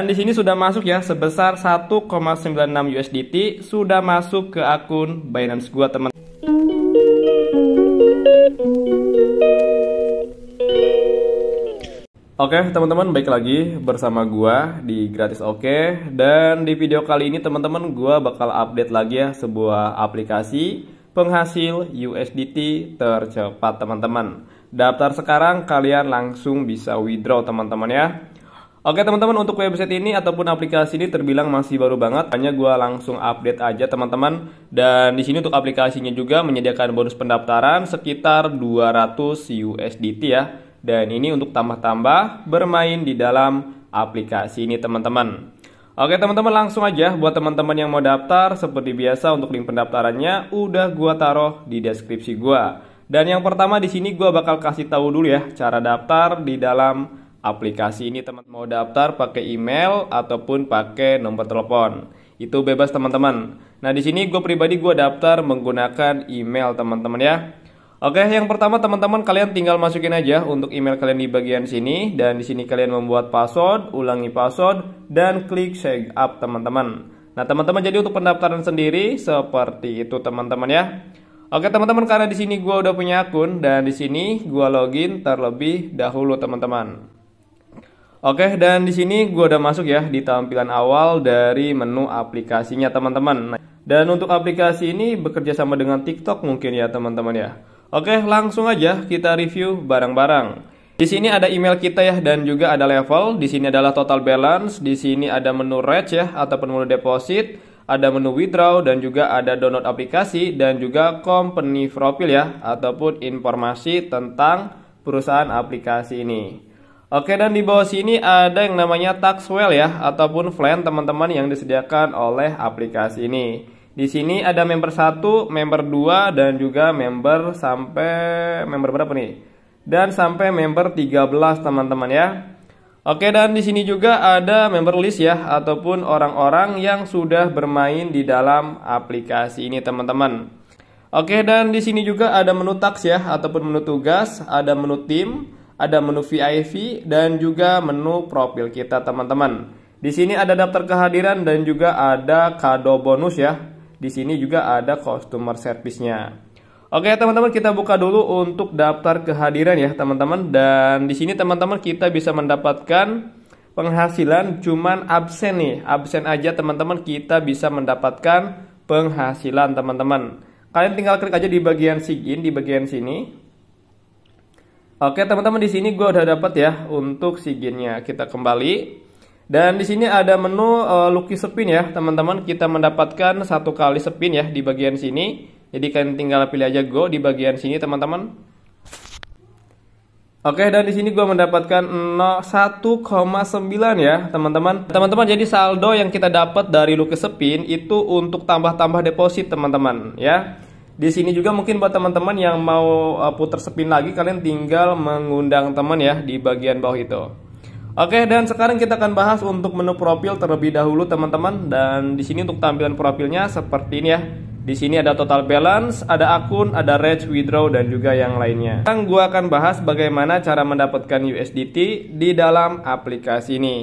Dan di sini sudah masuk ya sebesar 1,96 USDT sudah masuk ke akun Binance gua teman. Oke okay, teman-teman baik lagi bersama gua di gratis oke okay. dan di video kali ini teman-teman gua bakal update lagi ya sebuah aplikasi penghasil USDT tercepat teman-teman. Daftar sekarang kalian langsung bisa withdraw teman-teman ya. Oke teman-teman untuk website ini ataupun aplikasi ini terbilang masih baru banget hanya gue langsung update aja teman-teman dan di sini untuk aplikasinya juga menyediakan bonus pendaftaran sekitar 200 USDT ya dan ini untuk tambah-tambah bermain di dalam aplikasi ini teman-teman. Oke teman-teman langsung aja buat teman-teman yang mau daftar seperti biasa untuk link pendaftarannya udah gue taruh di deskripsi gue. Dan yang pertama di sini gue bakal kasih tahu dulu ya cara daftar di dalam aplikasi ini teman mau daftar pakai email ataupun pakai nomor telepon. Itu bebas teman-teman. Nah, di sini gue pribadi gue daftar menggunakan email teman-teman ya. Oke, yang pertama teman-teman kalian tinggal masukin aja untuk email kalian di bagian sini dan di sini kalian membuat password, ulangi password dan klik sign up teman-teman. Nah, teman-teman jadi untuk pendaftaran sendiri seperti itu teman-teman ya. Oke teman-teman karena di sini gue udah punya akun dan di sini gue login terlebih dahulu teman-teman. Oke, dan di sini gue udah masuk ya di tampilan awal dari menu aplikasinya teman-teman. Dan untuk aplikasi ini bekerja sama dengan TikTok mungkin ya teman-teman ya. Oke, langsung aja kita review barang-barang. Di sini ada email kita ya dan juga ada level. Di sini adalah total balance, di sini ada menu rate ya ataupun menu deposit, ada menu withdraw dan juga ada download aplikasi dan juga company profile ya ataupun informasi tentang perusahaan aplikasi ini. Oke dan di bawah sini ada yang namanya Taxwell ya ataupun flan teman-teman yang disediakan oleh aplikasi ini. Di sini ada member 1, member 2 dan juga member sampai member berapa nih? Dan sampai member 13 teman-teman ya. Oke dan di sini juga ada member list ya ataupun orang-orang yang sudah bermain di dalam aplikasi ini teman-teman. Oke dan di sini juga ada menu tax ya ataupun menu tugas, ada menu tim, ada menu VIP dan juga menu profil kita teman-teman. Di sini ada daftar kehadiran dan juga ada kado bonus ya. Di sini juga ada customer service-nya. Oke teman-teman kita buka dulu untuk daftar kehadiran ya teman-teman dan di sini teman-teman kita bisa mendapatkan penghasilan cuman absen nih absen aja teman-teman kita bisa mendapatkan penghasilan teman-teman kalian tinggal klik aja di bagian sign di bagian sini Oke teman-teman di sini gue udah dapat ya untuk siginnya kita kembali dan di sini ada menu uh, eh, lucky spin ya teman-teman kita mendapatkan satu kali spin ya di bagian sini jadi kalian tinggal pilih aja go di bagian sini teman-teman. Oke dan di sini gue mendapatkan 1,9 ya teman-teman. Teman-teman jadi saldo yang kita dapat dari lucky spin itu untuk tambah-tambah deposit teman-teman ya. Di sini juga mungkin buat teman-teman yang mau uh, putar spin lagi kalian tinggal mengundang teman ya di bagian bawah itu. Oke, dan sekarang kita akan bahas untuk menu profil terlebih dahulu teman-teman dan di sini untuk tampilan profilnya seperti ini ya. Di sini ada total balance, ada akun, ada range withdraw dan juga yang lainnya. Sekarang gua akan bahas bagaimana cara mendapatkan USDT di dalam aplikasi ini.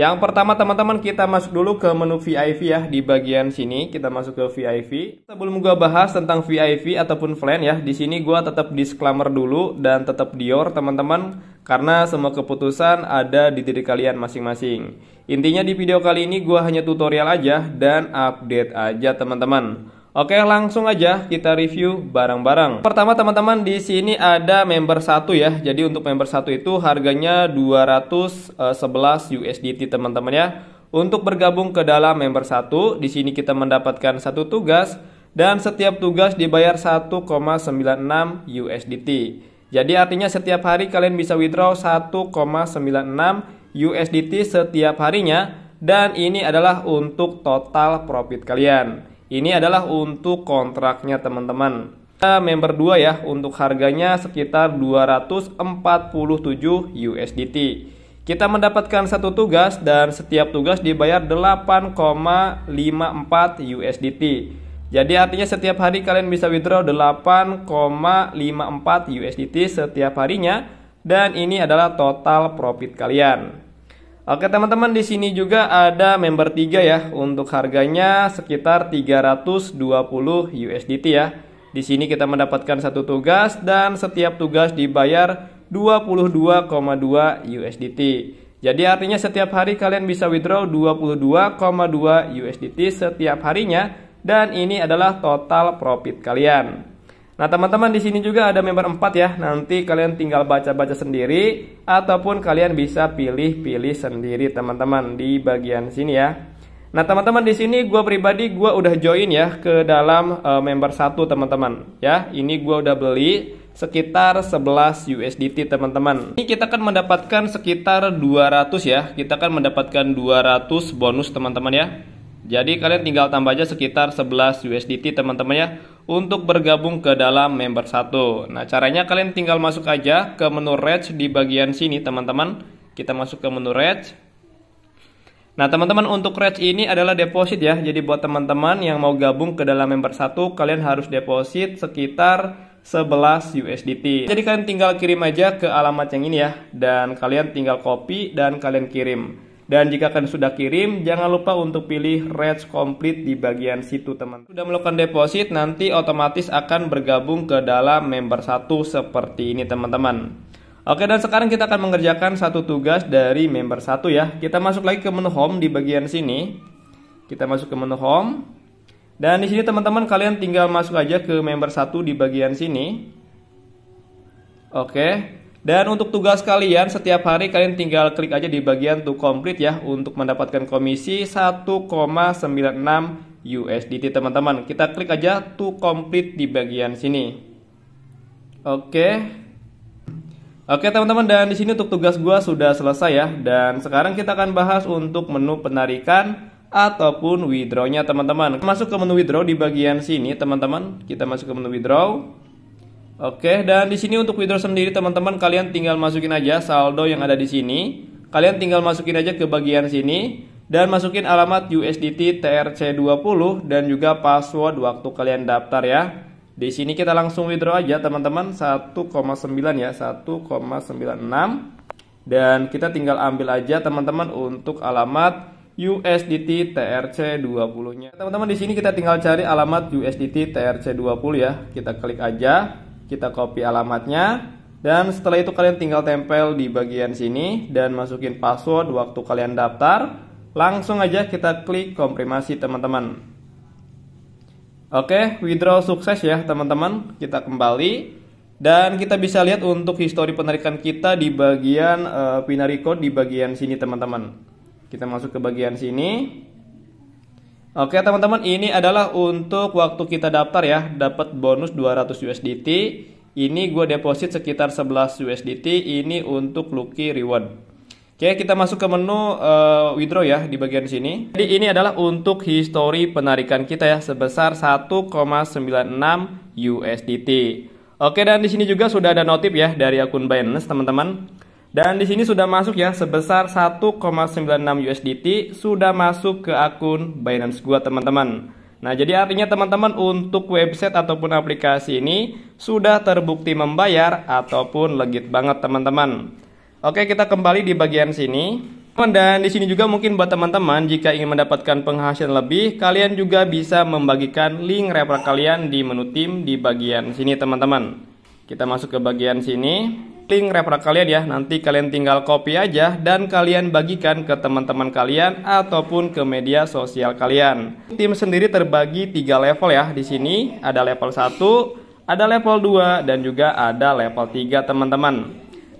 Yang pertama teman-teman kita masuk dulu ke menu VIP ya di bagian sini kita masuk ke VIP. Sebelum gua bahas tentang VIP ataupun plan ya, di sini gua tetap disclaimer dulu dan tetap Dior teman-teman karena semua keputusan ada di diri kalian masing-masing. Intinya di video kali ini gua hanya tutorial aja dan update aja teman-teman. Oke, langsung aja kita review barang-barang. Pertama, teman-teman, di sini ada member 1 ya. Jadi untuk member 1 itu harganya 211 eh, USDT, teman-teman ya. Untuk bergabung ke dalam member 1, di sini kita mendapatkan satu tugas dan setiap tugas dibayar 1,96 USDT. Jadi artinya setiap hari kalian bisa withdraw 1,96 USDT setiap harinya dan ini adalah untuk total profit kalian. Ini adalah untuk kontraknya teman-teman. Member 2 ya, untuk harganya sekitar 247 USDT. Kita mendapatkan satu tugas dan setiap tugas dibayar 8,54 USDT. Jadi artinya setiap hari kalian bisa withdraw 8,54 USDT setiap harinya dan ini adalah total profit kalian. Oke teman-teman di sini juga ada member 3 ya untuk harganya sekitar 320 USDT ya. Di sini kita mendapatkan satu tugas dan setiap tugas dibayar 22,2 USDT. Jadi artinya setiap hari kalian bisa withdraw 22,2 USDT setiap harinya dan ini adalah total profit kalian. Nah, teman-teman di sini juga ada member 4 ya. Nanti kalian tinggal baca-baca sendiri ataupun kalian bisa pilih-pilih sendiri teman-teman di bagian sini ya. Nah, teman-teman di sini gua pribadi gua udah join ya ke dalam uh, member 1 teman-teman ya. Ini gua udah beli sekitar 11 USDT teman-teman. Ini kita akan mendapatkan sekitar 200 ya. Kita akan mendapatkan 200 bonus teman-teman ya. Jadi kalian tinggal tambah aja sekitar 11 USDT teman-teman ya untuk bergabung ke dalam member 1. Nah, caranya kalian tinggal masuk aja ke menu Reach di bagian sini, teman-teman. Kita masuk ke menu Reach. Nah, teman-teman untuk Reach ini adalah deposit ya. Jadi buat teman-teman yang mau gabung ke dalam member 1, kalian harus deposit sekitar 11 USDT. Jadi kalian tinggal kirim aja ke alamat yang ini ya dan kalian tinggal copy dan kalian kirim. Dan jika kalian sudah kirim, jangan lupa untuk pilih Reds Complete di bagian situ teman. Sudah melakukan deposit, nanti otomatis akan bergabung ke dalam member 1 seperti ini teman-teman. Oke, dan sekarang kita akan mengerjakan satu tugas dari member 1 ya. Kita masuk lagi ke menu home di bagian sini. Kita masuk ke menu home. Dan di sini teman-teman kalian tinggal masuk aja ke member 1 di bagian sini. Oke. Dan untuk tugas kalian setiap hari kalian tinggal klik aja di bagian to complete ya untuk mendapatkan komisi 1,96 USDT teman-teman. Kita klik aja to complete di bagian sini. Oke. Oke teman-teman dan di sini untuk tugas gua sudah selesai ya dan sekarang kita akan bahas untuk menu penarikan ataupun withdrawnya teman-teman. Masuk ke menu withdraw di bagian sini teman-teman. Kita masuk ke menu withdraw. Oke, dan di sini untuk withdraw sendiri teman-teman kalian tinggal masukin aja saldo yang ada di sini. Kalian tinggal masukin aja ke bagian sini dan masukin alamat USDT TRC20 dan juga password waktu kalian daftar ya. Di sini kita langsung withdraw aja teman-teman 1,9 ya, 1,96 dan kita tinggal ambil aja teman-teman untuk alamat USDT TRC20 nya teman-teman di sini kita tinggal cari alamat USDT TRC20 ya kita klik aja kita copy alamatnya dan setelah itu kalian tinggal tempel di bagian sini dan masukin password waktu kalian daftar langsung aja kita klik komprimasi teman-teman oke withdraw sukses ya teman-teman kita kembali dan kita bisa lihat untuk histori penarikan kita di bagian uh, di bagian sini teman-teman kita masuk ke bagian sini Oke teman-teman, ini adalah untuk waktu kita daftar ya, dapat bonus 200 USDT. Ini gue deposit sekitar 11 USDT, ini untuk Lucky Reward. Oke, kita masuk ke menu uh, withdraw ya di bagian sini. Jadi ini adalah untuk histori penarikan kita ya sebesar 1,96 USDT. Oke, dan di sini juga sudah ada notif ya dari akun Binance, teman-teman. Dan di sini sudah masuk ya sebesar 1,96 USDT sudah masuk ke akun Binance gua teman-teman. Nah, jadi artinya teman-teman untuk website ataupun aplikasi ini sudah terbukti membayar ataupun legit banget teman-teman. Oke, kita kembali di bagian sini. Dan di sini juga mungkin buat teman-teman jika ingin mendapatkan penghasilan lebih, kalian juga bisa membagikan link referral kalian di menu tim di bagian sini teman-teman. Kita masuk ke bagian sini link referral kalian ya. Nanti kalian tinggal copy aja dan kalian bagikan ke teman-teman kalian ataupun ke media sosial kalian. Tim sendiri terbagi tiga level ya. Di sini ada level 1, ada level 2, dan juga ada level 3 teman-teman.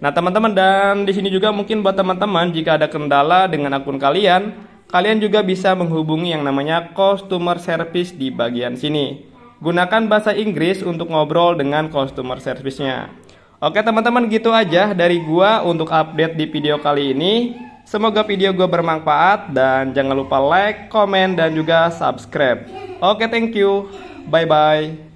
Nah teman-teman dan di sini juga mungkin buat teman-teman jika ada kendala dengan akun kalian, kalian juga bisa menghubungi yang namanya customer service di bagian sini. Gunakan bahasa Inggris untuk ngobrol dengan customer service-nya. Oke teman-teman gitu aja dari gua untuk update di video kali ini. Semoga video gua bermanfaat dan jangan lupa like, komen, dan juga subscribe. Oke, thank you. Bye-bye.